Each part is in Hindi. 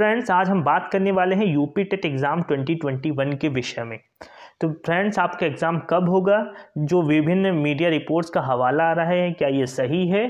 फ्रेंड्स आज हम बात करने वाले हैं यूपी टेट एग्ज़ाम 2021 के विषय में तो फ्रेंड्स आपका एग्ज़ाम कब होगा जो विभिन्न मीडिया रिपोर्ट्स का हवाला आ रहा है क्या ये सही है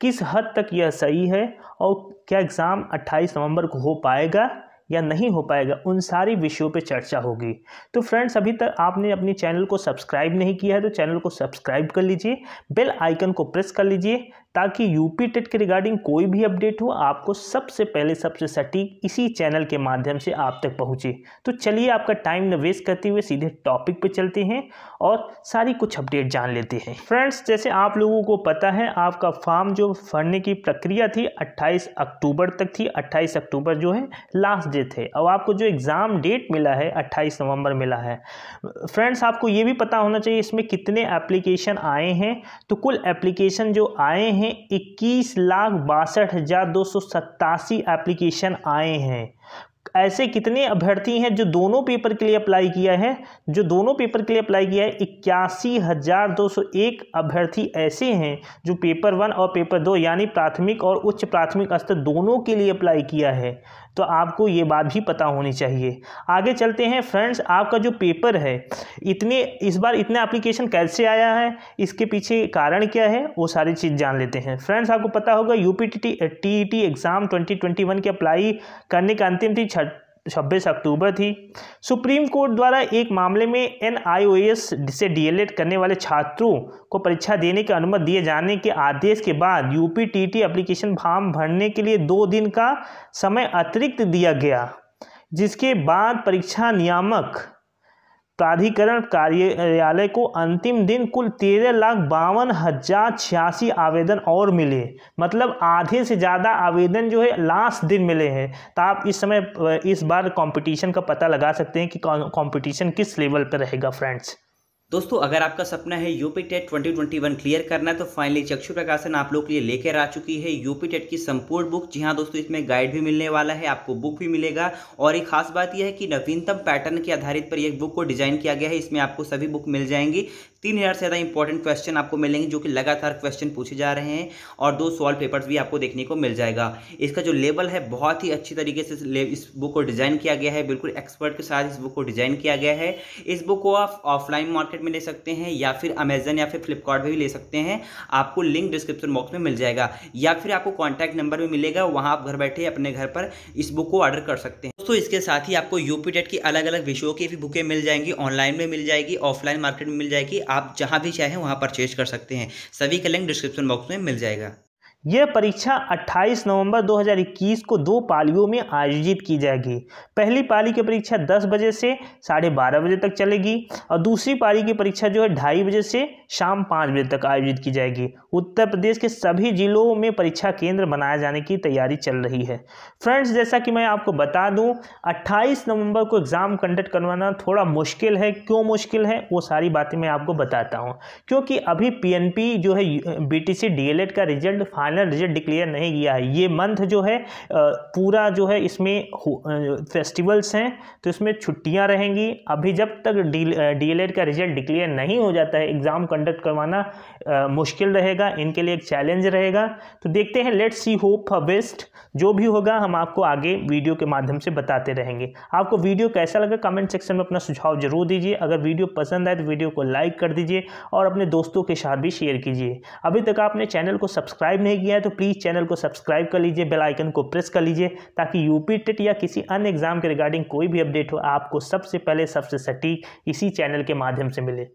किस हद तक यह सही है और क्या एग्ज़ाम 28 नवंबर को हो पाएगा या नहीं हो पाएगा उन सारी विषयों पे चर्चा होगी तो फ्रेंड्स अभी तक आपने अपने चैनल को सब्सक्राइब नहीं किया है तो चैनल को सब्सक्राइब कर लीजिए बेल आइकन को प्रेस कर लीजिए ताकि यूपी टेट के रिगार्डिंग कोई भी अपडेट हो आपको सबसे पहले सबसे सटीक इसी चैनल के माध्यम से आप तक पहुंचे तो चलिए आपका टाइम न वेस्ट करते हुए सीधे टॉपिक पे चलते हैं और सारी कुछ अपडेट जान लेते हैं फ्रेंड्स जैसे आप लोगों को पता है आपका फॉर्म जो भरने की प्रक्रिया थी अट्ठाईस अक्टूबर तक थी अट्ठाईस अक्टूबर जो है लास्ट डेट है अब आपको जो एग्ज़ाम डेट मिला है अट्ठाईस नवम्बर मिला है फ्रेंड्स आपको ये भी पता होना चाहिए इसमें कितने एप्लीकेशन आए हैं तो कुल एप्लीकेशन जो आए हैं हैं इक्कीस लाख बासठ हज़ार दो सौ सत्तासी एप्लीकेशन आए हैं ऐसे कितने अभ्यर्थी हैं जो दोनों पेपर के लिए अप्लाई किया है जो दोनों पेपर के लिए अप्लाई किया है इक्यासी हज़ार दो सौ एक अभ्यर्थी ऐसे हैं जो पेपर वन और पेपर दो यानी प्राथमिक और उच्च प्राथमिक स्तर दोनों के लिए अप्लाई किया है तो आपको ये बात भी पता होनी चाहिए आगे चलते हैं फ्रेंड्स आपका जो पेपर है इतने इस बार इतना एप्लीकेशन कैसे आया है इसके पीछे कारण क्या है वो सारी चीज़ जान लेते हैं फ्रेंड्स आपको पता होगा U P T T exam twenty twenty one के अप्लाई करने का अंतिम तिथि छब्बीस अक्टूबर थी सुप्रीम कोर्ट द्वारा एक मामले में एन से डीएलएड करने वाले छात्रों को परीक्षा देने की अनुमति दिए जाने के आदेश के बाद यूपी टीटी एप्लीकेशन फॉर्म भरने के लिए दो दिन का समय अतिरिक्त दिया गया जिसके बाद परीक्षा नियामक प्राधिकरण कार्यालय को अंतिम दिन कुल तेरह लाख बावन हज़ार छियासी आवेदन और मिले मतलब आधे से ज़्यादा आवेदन जो है लास्ट दिन मिले हैं तो आप इस समय इस बार कंपटीशन का पता लगा सकते हैं कि कंपटीशन किस लेवल पर रहेगा फ्रेंड्स दोस्तों अगर आपका सपना है यूपी टेट वन क्लियर करना है तो फाइनली चक्षु प्रकाशन आप लोग के लिए लेकर आ चुकी है यूपी टेट की संपूर्ण बुक जी हाँ दोस्तों इसमें गाइड भी मिलने वाला है आपको बुक भी मिलेगा और एक खास बात यह है कि नवीनतम पैटर्न के आधारित पर यह बुक को डिजाइन किया गया है इसमें आपको सभी बुक मिल जाएंगी तीन हज़ार से ज़्यादा इंपॉर्टेंट क्वेश्चन आपको मिलेंगे जो कि लगातार क्वेश्चन पूछे जा रहे हैं और दो सॉल्व पेपर्स भी आपको देखने को मिल जाएगा इसका जो लेबल है बहुत ही अच्छी तरीके से इस बुक को डिज़ाइन किया गया है बिल्कुल एक्सपर्ट के साथ इस बुक को डिज़ाइन किया गया है इस बुक को आप ऑफलाइन मार्केट मार्केट में ले सकते हैं या फिर अमेजन या फिर फ्लिपकार्ट भी ले सकते हैं आपको लिंक डिस्क्रिप्शन बॉक्स में मिल जाएगा या फिर आपको कॉन्टैक्ट नंबर भी मिलेगा वहाँ आप घर बैठे अपने घर पर इस बुक को ऑर्डर कर सकते हैं दोस्तों इसके साथ ही आपको यूपी टेट की अलग अलग विषयों की भी बुकें मिल जाएंगी ऑनलाइन में मिल जाएगी ऑफलाइन मार्केट में मिल जाएगी आप जहाँ भी चाहें वहाँ परचेज कर सकते हैं सभी का लिंक डिस्क्रिप्शन बॉक्स में मिल जाएगा यह परीक्षा 28 नवंबर 2021 को दो पालियों में आयोजित की जाएगी पहली पाली की परीक्षा 10 बजे से साढ़े बारह बजे तक चलेगी और दूसरी पाली की परीक्षा जो है ढाई बजे से शाम पाँच बजे तक आयोजित की जाएगी उत्तर प्रदेश के सभी जिलों में परीक्षा केंद्र बनाए जाने की तैयारी चल रही है फ्रेंड्स जैसा कि मैं आपको बता दूँ अट्ठाईस नवम्बर को एग्ज़ाम कंडक्ट करवाना थोड़ा मुश्किल है क्यों मुश्किल है वो सारी बातें मैं आपको बताता हूँ क्योंकि अभी पी जो है बी टी का result final final result declare नहीं किया है ये मंथ जो है पूरा जो है इसमें फेस्टिवल्स हैं तो इसमें छुट्टियां रहेंगी अभी जब तक डीएलएड का रिजल्ट डिक्लेयर नहीं हो जाता है एग्ज़ाम कंडक्ट करवाना मुश्किल रहेगा इनके लिए एक चैलेंज रहेगा तो देखते हैं let's see hope for best जो भी होगा हम आपको आगे वीडियो के माध्यम से बताते रहेंगे आपको वीडियो कैसा लगा कमेंट सेक्शन में अपना सुझाव जरूर दीजिए अगर वीडियो पसंद आए तो वीडियो को लाइक कर दीजिए और अपने दोस्तों के साथ भी शेयर कीजिए अभी तक आपने चैनल को सब्सक्राइब नहीं किया है तो प्लीज़ चैनल को सब्सक्राइब कर लीजिए बेल आइकन को प्रेस कर लीजिए ताकि यूपी टेट या किसी अन्य एग्जाम के रिगार्डिंग कोई भी अपडेट हो आपको सबसे पहले सबसे सटीक इसी चैनल के माध्यम से मिले